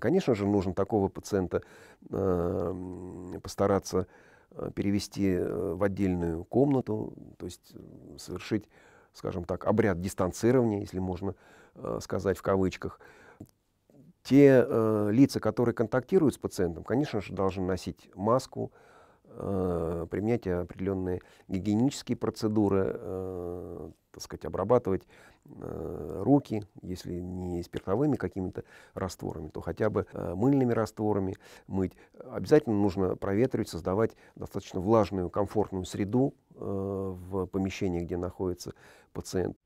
Конечно же, нужно такого пациента э, постараться э, перевести э, в отдельную комнату, то есть э, совершить, скажем так, обряд дистанцирования, если можно э, сказать в кавычках. Те э, лица, которые контактируют с пациентом, конечно же, должны носить маску, э, применять определенные гигиенические процедуры, так сказать, обрабатывать э, руки, если не спиртовыми какими-то растворами, то хотя бы э, мыльными растворами мыть. Обязательно нужно проветривать, создавать достаточно влажную, комфортную среду э, в помещении, где находится пациент.